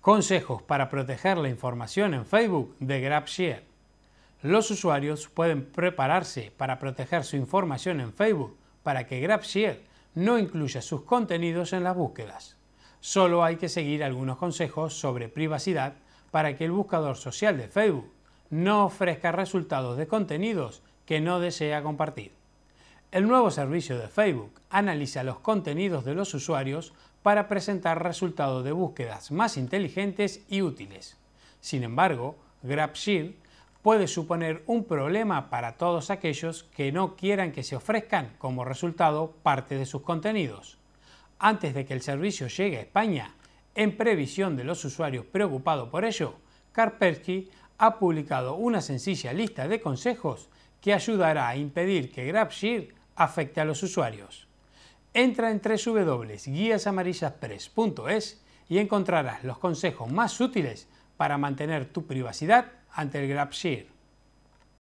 Consejos para proteger la información en Facebook de GrabShare. Los usuarios pueden prepararse para proteger su información en Facebook para que GrabShare no incluya sus contenidos en las búsquedas. Solo hay que seguir algunos consejos sobre privacidad para que el buscador social de Facebook no ofrezca resultados de contenidos que no desea compartir. El nuevo servicio de Facebook analiza los contenidos de los usuarios para presentar resultados de búsquedas más inteligentes y útiles. Sin embargo, GrabShield puede suponer un problema para todos aquellos que no quieran que se ofrezcan como resultado parte de sus contenidos. Antes de que el servicio llegue a España, en previsión de los usuarios preocupados por ello, Karpersky ha publicado una sencilla lista de consejos que ayudará a impedir que GrabShield afecte a los usuarios. Entra en www.guiasamarillaspress.es y encontrarás los consejos más útiles para mantener tu privacidad ante el GrabShare.